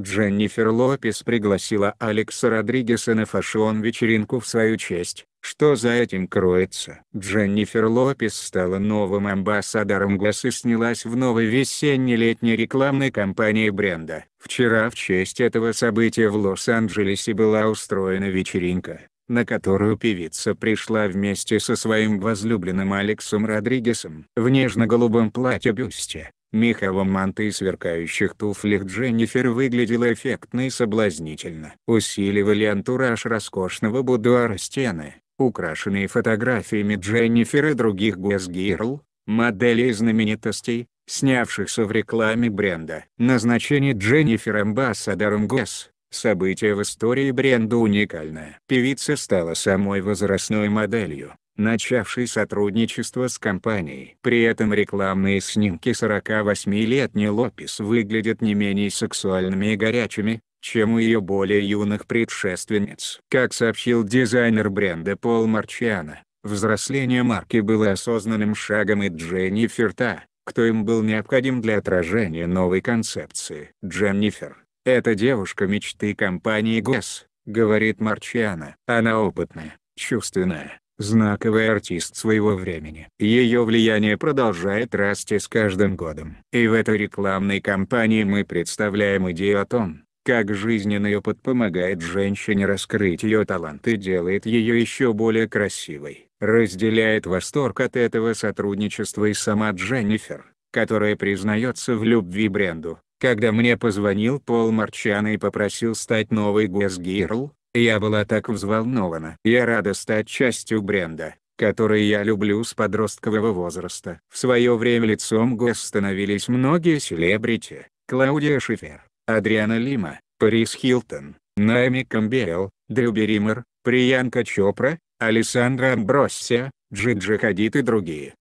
Дженнифер Лопес пригласила Алекса Родригеса на фашион-вечеринку в свою честь. Что за этим кроется? Дженнифер Лопес стала новым амбассадором ГАС и снялась в новой весенне-летней рекламной кампании бренда. Вчера в честь этого события в Лос-Анджелесе была устроена вечеринка, на которую певица пришла вместе со своим возлюбленным Алексом Родригесом в нежно-голубом платье-бюсте. Михаилом манты и сверкающих туфлях Дженнифер выглядела эффектно и соблазнительно. Усиливали антураж роскошного будуара стены, украшенные фотографиями Дженнифер и других гуэсгирл, моделей знаменитостей, снявшихся в рекламе бренда. Назначение Дженнифер амбассадором ГЭС – событие в истории бренда уникальное. Певица стала самой возрастной моделью, начавший сотрудничество с компанией. При этом рекламные снимки 48 летней Лопес выглядят не менее сексуальными и горячими, чем у ее более юных предшественниц. Как сообщил дизайнер бренда Пол Марчиано, взросление марки было осознанным шагом и Дженнифер Та, кто им был необходим для отражения новой концепции. Дженнифер – это девушка мечты компании ГОС, говорит Марчиано. Она опытная, чувственная, знаковый артист своего времени. Ее влияние продолжает расти с каждым годом. И в этой рекламной кампании мы представляем идею о том, как жизненный опыт помогает женщине раскрыть ее талант и делает ее еще более красивой. Разделяет восторг от этого сотрудничества и сама Дженнифер, которая признается в любви бренду. Когда мне позвонил Пол Марчан и попросил стать новой Гуэс Гирл, я была так взволнована. Я рада стать частью бренда, который я люблю с подросткового возраста. В свое время лицом ГОС становились многие селебрити. Клаудия Шифер, Адриана Лима, Парис Хилтон, Найми Камбиэл, Дрю Риммер, Приянка Чопра, Александра Амброссия, Джиджи Хадид и другие.